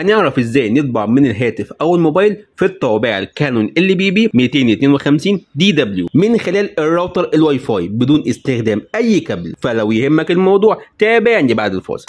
هنعرف ازاي نطبع من الهاتف او الموبايل في الطوابع الكانون اللي بي بي 252 دي دبليو من خلال الراوتر الواي فاي بدون استخدام اي كابل فلو يهمك الموضوع تابعني بعد الفاصل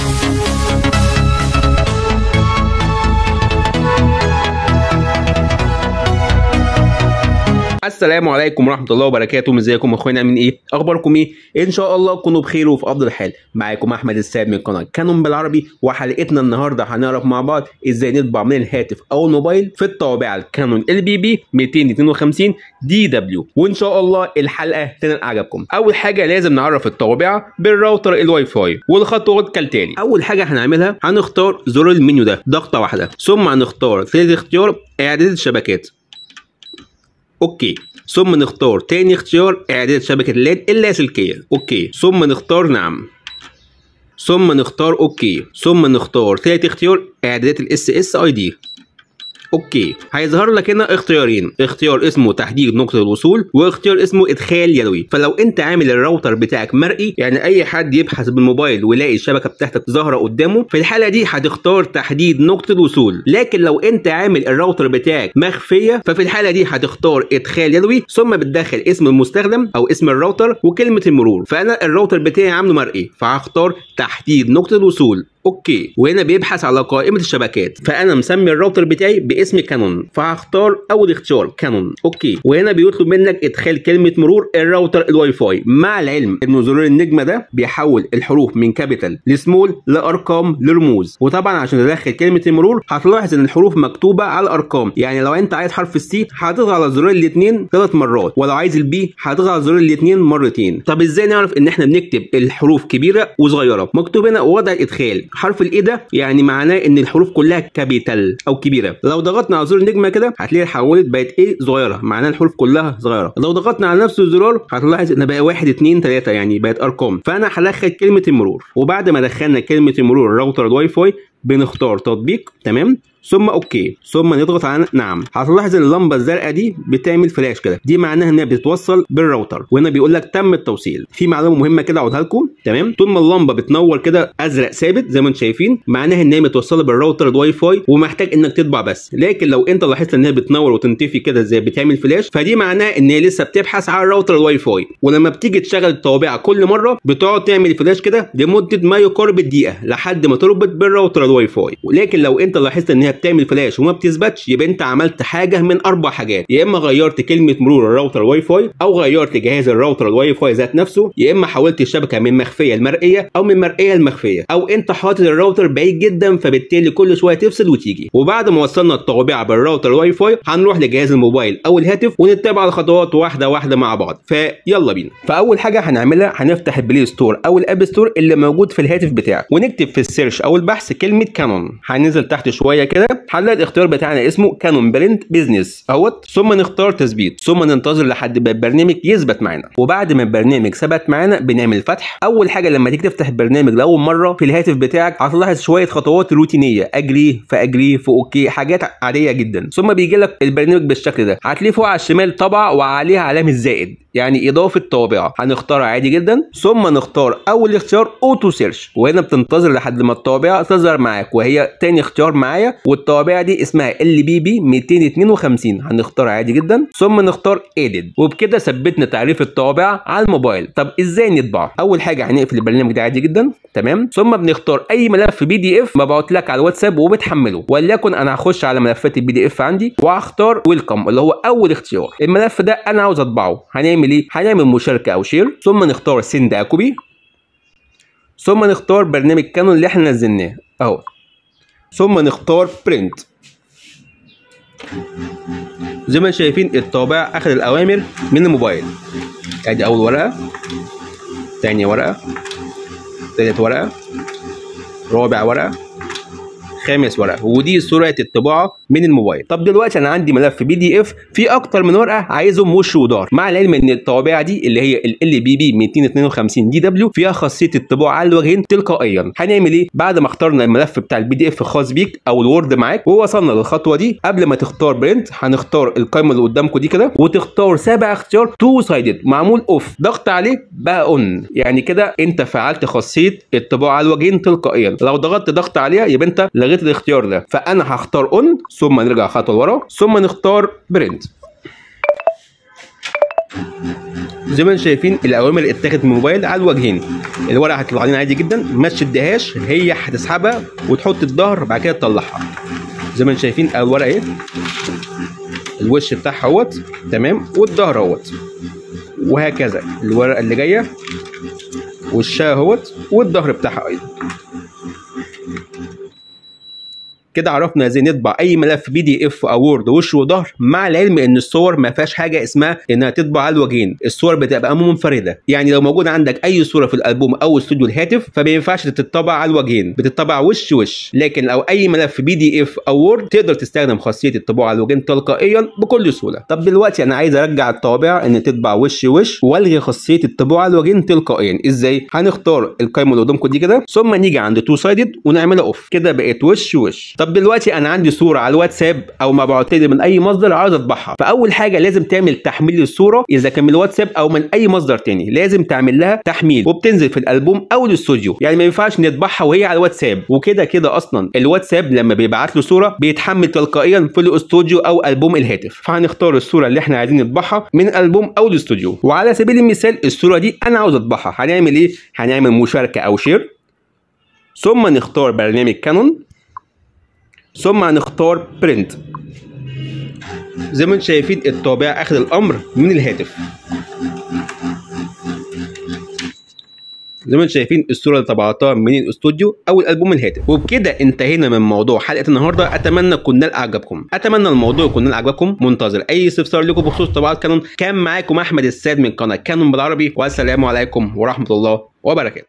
السلام عليكم ورحمه الله وبركاته ازيكم اخوانا من ايه اخباركم ايه ان شاء الله تكونوا بخير وفي افضل حال معاكم احمد الساب من قناه كانون بالعربي وحلقتنا النهارده هنعرف مع بعض ازاي نطبع من الهاتف او الموبايل في الطابعه الكانون ال بي بي 252 دي دبليو وان شاء الله الحلقه تنال اعجابكم اول حاجه لازم نعرف الطابعه بالراوتر الواي فاي والخطوات كالتالي اول حاجه هنعملها هنختار زر المنيو ده ضغطه واحده ثم هنختار ثالث اختيار اعداد الشبكات اوكي ثم نختار تاني اختيار اعداد شبكه اللان اللاسلكيه اوكي ثم نختار نعم ثم نختار اوكي ثم نختار تالت اختيار اعدادات الاس اس اي دي اوكي هيظهر لك هنا اختيارين اختيار اسمه تحديد نقطه الوصول واختيار اسمه ادخال يدوي فلو انت عامل الراوتر بتاعك مرئي يعني اي حد يبحث بالموبايل ويلاقي الشبكه بتاعتك ظاهره قدامه في الحاله دي هتختار تحديد نقطه الوصول لكن لو انت عامل الراوتر بتاعك مخفيه ففي الحاله دي هتختار ادخال يدوي ثم بتدخل اسم المستخدم او اسم الراوتر وكلمه المرور فانا الراوتر بتاعي عامله مرئي فهختار تحديد نقطه الوصول اوكي وهنا بيبحث على قائمه الشبكات فانا مسمي الراوتر بتاعي باسم كانون فهختار اول اختيار كانون اوكي وهنا بيطلب منك ادخال كلمه مرور الراوتر الواي فاي مع العلم ان زرار النجمه ده بيحول الحروف من كابيتال لسمول لارقام لرموز وطبعا عشان تدخل كلمه المرور هتلاحظ ان الحروف مكتوبه على ارقام يعني لو انت عايز حرف السي هتضغط على زرار الاثنين ثلاث مرات ولو عايز البي هتضغط على زرار الاثنين مرتين طب ازاي نعرف ان احنا بنكتب الحروف كبيره وصغيره مكتوب هنا وضع الادخال حرف الايه ده يعني معناه ان الحروف كلها كابيتال او كبيره لو ضغطنا على زر النجمه كده هتلاقيها حولت بقت ايه صغيره معناه الحروف كلها صغيره لو ضغطنا على نفس الزرار هتلاحظ ان بقى 1 2 3 يعني بقت ارقام فانا هدخل كلمه المرور وبعد ما دخلنا كلمه المرور راوتر الواي فاي بنختار تطبيق تمام ثم اوكي ثم نضغط على نعم هتلاحظ ان اللمبه الزرقاء دي بتعمل فلاش كده دي معناها انها بتتوصل بالراوتر وهنا بيقول لك تم التوصيل في معلومه مهمه كده اقولها لكم تمام طول ما اللمبه بتنور كده ازرق ثابت زي ما انتم شايفين معناها ان هي متوصله بالراوتر الواي فاي ومحتاج انك تطبع بس لكن لو انت لاحظت ان هي بتنور وتنتفي كده زي بتعمل فلاش فدي معناها ان هي لسه بتبحث على الراوتر الواي فاي ولما بتيجي تشغل الطوابع كل مره بتقعد تعمل فلاش كده لمده ما يقارب الدقيقه لحد ما تربط بالراوتر الواي فاي ولكن لو انت لاحظت ان بتعمل فلاش وما بتثبتش يبقى انت عملت حاجه من اربع حاجات يا اما غيرت كلمه مرور الراوتر الواي فاي او غيرت جهاز الراوتر الواي فاي ذات نفسه يا اما حولت الشبكه من مخفيه لمرئيه او من مرئيه لمخفيه او انت حاطط الراوتر بعيد جدا فبالتالي كل شويه تفصل وتيجي وبعد ما وصلنا الطابعه بالراوتر الواي فاي هنروح لجهاز الموبايل او الهاتف ونتبع الخطوات واحده واحده مع بعض فيلا بينا فاول حاجه هنعملها هنفتح البلاي ستور او الاب ستور اللي موجود في الهاتف بتاعك ونكتب في السيرش او البحث كلمه كانون هننزل تحت شويه كده كده هنلاقي الاختيار بتاعنا اسمه كانون برنت بزنس اهوت ثم نختار تثبيت ثم ننتظر لحد ما البرنامج يثبت معانا وبعد ما البرنامج ثبت معانا بنعمل فتح اول حاجه لما تيجي تفتح البرنامج لاول مره في الهاتف بتاعك هتلاحظ شويه خطوات روتينيه اجري فاجري في اوكي حاجات عاديه جدا ثم بيجي لك البرنامج بالشكل ده هتلاقيه فوق على الشمال طبعه وعليها علامه زائد يعني اضافه طابعه هنختارها عادي جدا ثم نختار اول اختيار اوتو سيرش وهنا بتنتظر لحد ما الطابعه تظهر معاك وهي تاني اختيار معايا والطابعه دي اسمها ال بي بي 252 هنختارها عادي جدا ثم نختار ايديت وبكده ثبتنا تعريف الطابعه على الموبايل طب ازاي نطبع اول حاجه هنقفل البرنامج ده عادي جدا تمام ثم بنختار اي ملف بي دي اف مبعوت لك على الواتساب وبتحمله وليكن انا هخش على ملفات البي دي اف عندي وهختار ويلكم اللي هو اول اختيار الملف ده انا عاوز اطبعه هنعمل العاملي هنعمل مشاركه او شير ثم نختار سند اكوبي ثم نختار برنامج كانون اللي احنا نزلناه اهو ثم نختار برنت زي ما شايفين الطابع اخذ الاوامر من الموبايل ادي يعني اول ورقه ثانيه ورقه ثالث ورقه رابع ورقه خامس ورقه ودي سرعه الطباعه من الموبايل طب دلوقتي انا عندي ملف بي دي اف فيه اكتر من ورقه عايزهم وش ودار مع العلم ان الطوابع دي اللي هي ال بي بي 252 دي دبليو فيها خاصيه الطباعه على الوجهين تلقائيا هنعمل ايه بعد ما اخترنا الملف بتاع البي دي اف الخاص بيك او الوورد معاك ووصلنا للخطوه دي قبل ما تختار برنت هنختار القائمه اللي قدامكم دي كده وتختار سابع اختيار تو سايدد معمول اوف ضغط عليه بقى اون يعني كده انت فعلت خاصيه الطباعه على الوجهين تلقائيا لو ضغطت ضغط عليها يبقى انت لغيت عمليه الاختيار ده فانا هختار اون ثم نرجع خطوه لورا ثم نختار برنت زي ما انتم شايفين الاوامر اتاخدت من الموبايل على الوجهين الورقه هتطلع لنا عادي جدا ما تشدهاش هي هتسحبها وتحط الظهر بعد كده تطلعها زي ما انتم شايفين اول ورقه ايه الوش بتاعها اهوت تمام والظهر اهوت وهكذا الورقه اللي جايه وشها اهوت والظهر بتاعها ايضا كده عرفنا ازاي نطبع اي ملف بي دي اف او وورد وش وظهر مع العلم ان الصور ما فيهاش حاجه اسمها انها تطبع على الوجهين الصور بتبقى منفرده يعني لو موجود عندك اي صوره في الالبوم او استوديو الهاتف فما ينفعش تتطبع على الوجهين بتطبع وش وش لكن لو اي ملف بي دي اف او وورد تقدر تستخدم خاصيه الطباعه على الوجهين تلقائيا بكل سهوله طب دلوقتي انا عايز ارجع الطابع ان تطبع وش وش والغي خاصيه الطباعه على الوجهين تلقائيا ازاي هنختار القائمه اللي قدامكم دي كده ثم نيجي عند تو سايدد ونعملها اوف كده بقت وش وش طب طب دلوقتي انا عندي صوره على الواتساب او ما بعتلي من اي مصدر عاوز اطبعها فاول حاجه لازم تعمل تحميل للصوره اذا كان من الواتساب او من اي مصدر تاني لازم تعمل لها تحميل وبتنزل في الالبوم او الاستوديو يعني ما ينفعش نطبعها وهي على الواتساب وكده كده اصلا الواتساب لما بيبعت له صوره بيتحمل تلقائيا في الاستوديو او البوم الهاتف فهنختار الصوره اللي احنا عايزين نطبعها من البوم او الاستوديو وعلى سبيل المثال الصوره دي انا عاوز اطبعها هنعمل ايه هنعمل مشاركه او شير ثم نختار برنامج كانون ثم هنختار برنت زي ما انتم شايفين الطابع اخد الامر من الهاتف زي ما انتم شايفين الصوره اللي طبعتها من الاستوديو او الالبوم الهاتف وبكده انتهينا من موضوع حلقه النهارده اتمنى كنا اعجابكم اتمنى الموضوع يكون اعجابكم منتظر اي استفسار لكم بخصوص طبعات كانون كان معاكم احمد الساد من قناه كانون بالعربي والسلام عليكم ورحمه الله وبركاته